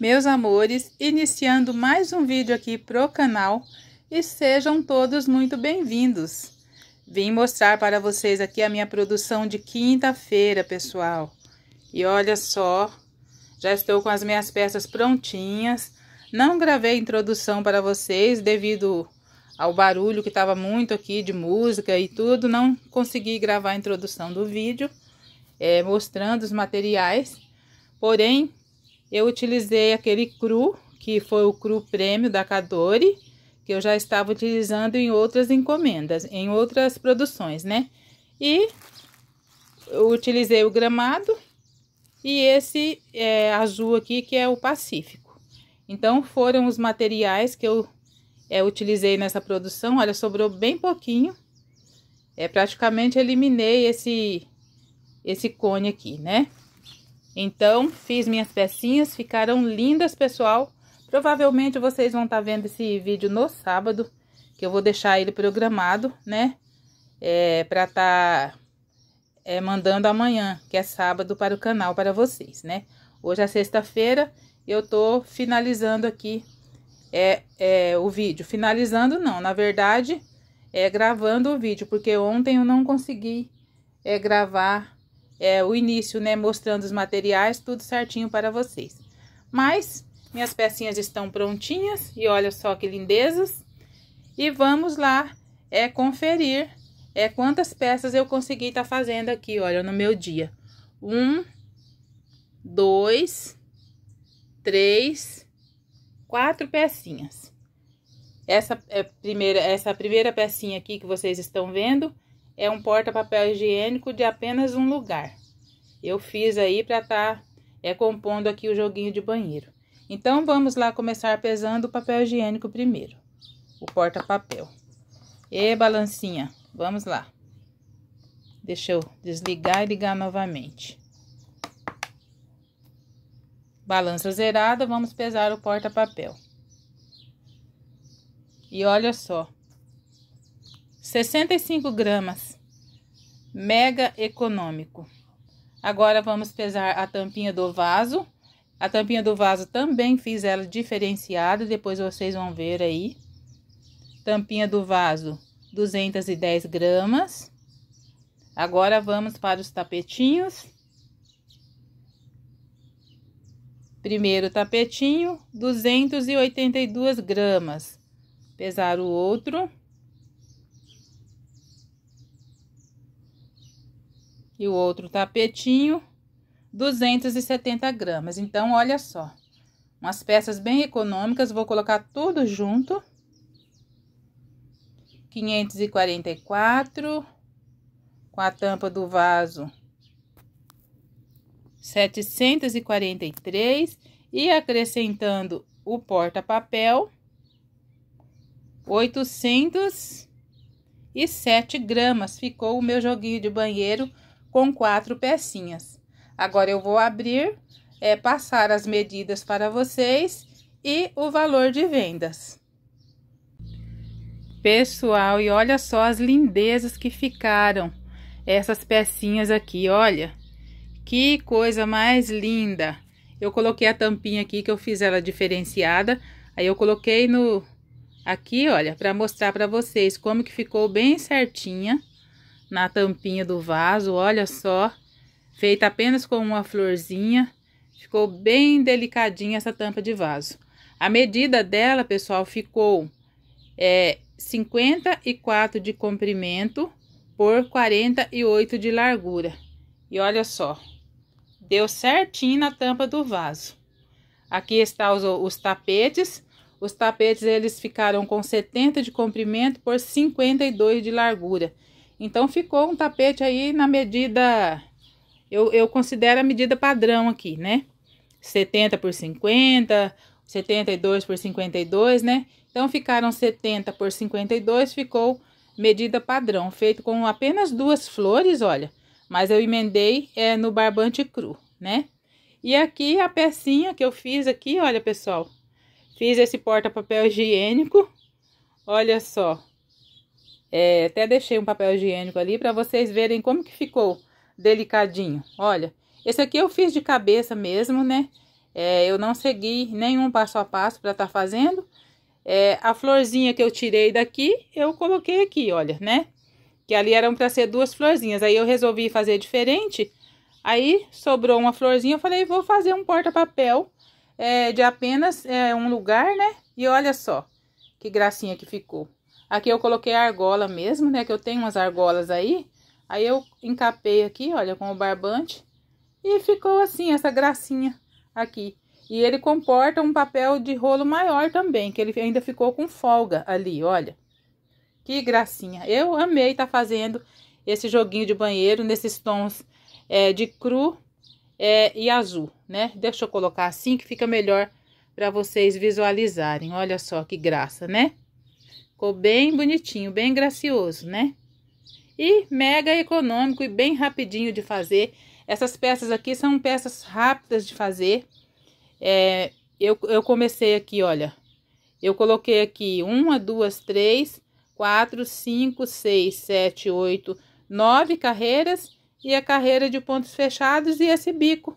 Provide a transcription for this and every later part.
Meus amores, iniciando mais um vídeo aqui pro canal e sejam todos muito bem-vindos. Vim mostrar para vocês aqui a minha produção de quinta-feira, pessoal. E olha só, já estou com as minhas peças prontinhas. Não gravei a introdução para vocês devido ao barulho que estava muito aqui de música e tudo, não consegui gravar a introdução do vídeo é, mostrando os materiais. Porém, eu utilizei aquele cru, que foi o cru prêmio da Cadore, que eu já estava utilizando em outras encomendas, em outras produções, né? E eu utilizei o gramado e esse é, azul aqui, que é o Pacífico. Então, foram os materiais que eu é, utilizei nessa produção, olha, sobrou bem pouquinho. É, praticamente eliminei esse, esse cone aqui, né? Então, fiz minhas pecinhas, ficaram lindas, pessoal. Provavelmente vocês vão estar tá vendo esse vídeo no sábado, que eu vou deixar ele programado, né? É, pra estar tá, é, mandando amanhã, que é sábado, para o canal, para vocês, né? Hoje é sexta-feira, eu tô finalizando aqui é, é o vídeo. Finalizando, não. Na verdade, é gravando o vídeo, porque ontem eu não consegui é, gravar é, o início, né? Mostrando os materiais, tudo certinho para vocês. Mas, minhas pecinhas estão prontinhas e olha só que lindezas. E vamos lá é conferir é quantas peças eu consegui estar tá fazendo aqui, olha, no meu dia. Um, dois, três, quatro pecinhas. Essa, é primeira, essa primeira pecinha aqui que vocês estão vendo é um porta-papel higiênico de apenas um lugar. Eu fiz aí para estar tá, é, compondo aqui o joguinho de banheiro. Então, vamos lá começar pesando o papel higiênico primeiro, o porta-papel. E balancinha, vamos lá. Deixa eu desligar e ligar novamente. Balança zerada, vamos pesar o porta-papel. E olha só, 65 gramas, mega econômico. Agora vamos pesar a tampinha do vaso. A tampinha do vaso também fiz ela diferenciada, depois vocês vão ver aí. Tampinha do vaso, 210 gramas. Agora vamos para os tapetinhos. Primeiro tapetinho, 282 gramas. Pesar o outro. E o outro tapetinho, 270 gramas. Então, olha só. Umas peças bem econômicas, vou colocar tudo junto. 544, com a tampa do vaso, 743 e acrescentando o porta-papel, 807 gramas. Ficou o meu joguinho de banheiro com quatro pecinhas. Agora eu vou abrir, é, passar as medidas para vocês e o valor de vendas. Pessoal, e olha só as lindezas que ficaram essas pecinhas aqui, olha. Que coisa mais linda! Eu coloquei a tampinha aqui que eu fiz ela diferenciada. Aí eu coloquei no aqui, olha, para mostrar para vocês como que ficou bem certinha na tampinha do vaso. Olha só, feita apenas com uma florzinha. Ficou bem delicadinha essa tampa de vaso. A medida dela, pessoal, ficou é, 54 de comprimento por 48 de largura. E olha só, deu certinho na tampa do vaso. Aqui está os, os tapetes. Os tapetes eles ficaram com 70 de comprimento por 52 de largura. Então ficou um tapete aí na medida eu, eu considero a medida padrão aqui, né? 70 por 50, 72 por 52, né? Então ficaram 70 por 52, ficou medida padrão, feito com apenas duas flores, olha mas eu emendei é, no barbante cru, né? E aqui a pecinha que eu fiz aqui, olha pessoal, fiz esse porta-papel higiênico, olha só. É, até deixei um papel higiênico ali para vocês verem como que ficou delicadinho, olha. Esse aqui eu fiz de cabeça mesmo, né? É, eu não segui nenhum passo a passo para estar tá fazendo. É, a florzinha que eu tirei daqui, eu coloquei aqui, olha, né? que ali eram para ser duas florzinhas. Aí eu resolvi fazer diferente. Aí sobrou uma florzinha, eu falei, vou fazer um porta-papel é, de apenas é, um lugar, né? E olha só, que gracinha que ficou. Aqui eu coloquei a argola mesmo, né? Que eu tenho umas argolas aí. Aí eu encapei aqui, olha, com o barbante. E ficou assim, essa gracinha aqui. E ele comporta um papel de rolo maior também, que ele ainda ficou com folga ali, olha. Que gracinha. Eu amei estar tá fazendo esse joguinho de banheiro nesses tons é, de cru é, e azul, né? Deixa eu colocar assim que fica melhor para vocês visualizarem. Olha só que graça, né? Ficou bem bonitinho, bem gracioso, né? E mega econômico e bem rapidinho de fazer. Essas peças aqui são peças rápidas de fazer. É, eu, eu comecei aqui, olha. Eu coloquei aqui uma, duas, três, 4, 5, 6, 7, 8, 9 carreiras e a carreira de pontos fechados e esse bico,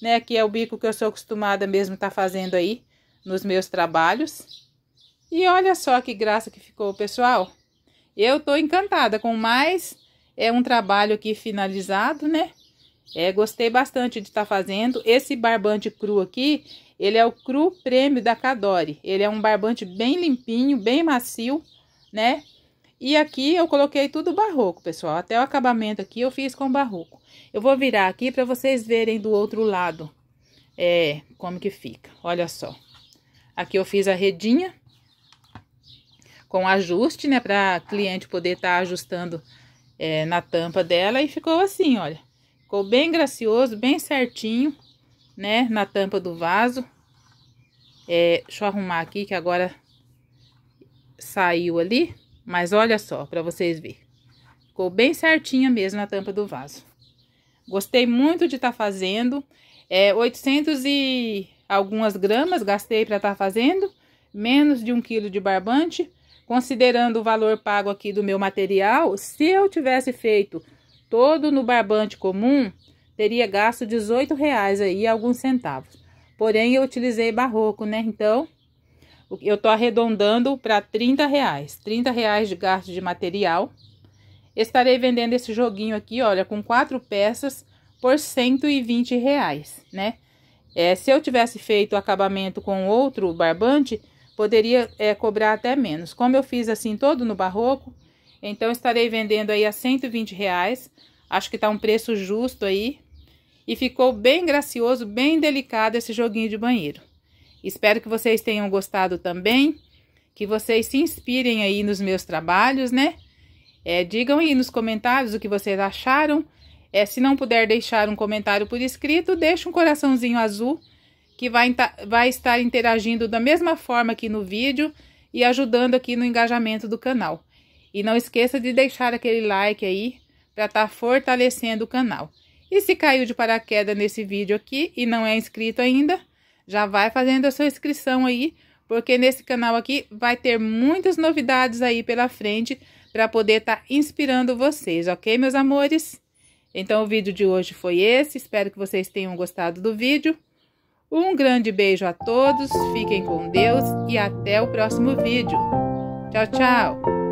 né? Que é o bico que eu sou acostumada mesmo tá fazendo aí nos meus trabalhos. E olha só que graça que ficou, pessoal. Eu tô encantada com mais é um trabalho aqui finalizado, né? É, gostei bastante de estar tá fazendo. Esse barbante cru aqui, ele é o cru prêmio da Cadore. Ele é um barbante bem limpinho, bem macio né? E aqui eu coloquei tudo barroco, pessoal. Até o acabamento aqui eu fiz com barroco. Eu vou virar aqui para vocês verem do outro lado é, como que fica. Olha só. Aqui eu fiz a redinha com ajuste, né? Para cliente poder estar tá ajustando é, na tampa dela. E ficou assim, olha. Ficou bem gracioso, bem certinho, né? Na tampa do vaso. É, deixa eu arrumar aqui que agora saiu ali, mas olha só para vocês verem. Ficou bem certinha mesmo a tampa do vaso. Gostei muito de estar tá fazendo. É, 800 e algumas gramas gastei para estar tá fazendo. Menos de um quilo de barbante. Considerando o valor pago aqui do meu material, se eu tivesse feito todo no barbante comum, teria gasto 18 reais aí alguns centavos. Porém, eu utilizei barroco, né? Então, eu estou arredondando para 30 reais. 30 reais de gasto de material. Estarei vendendo esse joguinho aqui, olha, com quatro peças por 120 reais, né? É, se eu tivesse feito o acabamento com outro barbante, poderia é, cobrar até menos. Como eu fiz assim todo no barroco, então estarei vendendo aí a 120 reais. Acho que tá um preço justo aí. E ficou bem gracioso, bem delicado esse joguinho de banheiro. Espero que vocês tenham gostado também, que vocês se inspirem aí nos meus trabalhos, né? É, digam aí nos comentários o que vocês acharam. É, se não puder deixar um comentário por escrito, deixe um coraçãozinho azul que vai, vai estar interagindo da mesma forma aqui no vídeo e ajudando aqui no engajamento do canal. E não esqueça de deixar aquele like aí para estar tá fortalecendo o canal. E se caiu de paraquedas nesse vídeo aqui e não é inscrito ainda, já vai fazendo a sua inscrição aí, porque nesse canal aqui vai ter muitas novidades aí pela frente para poder estar tá inspirando vocês, ok, meus amores? Então, o vídeo de hoje foi esse. Espero que vocês tenham gostado do vídeo. Um grande beijo a todos, fiquem com Deus e até o próximo vídeo. Tchau, tchau!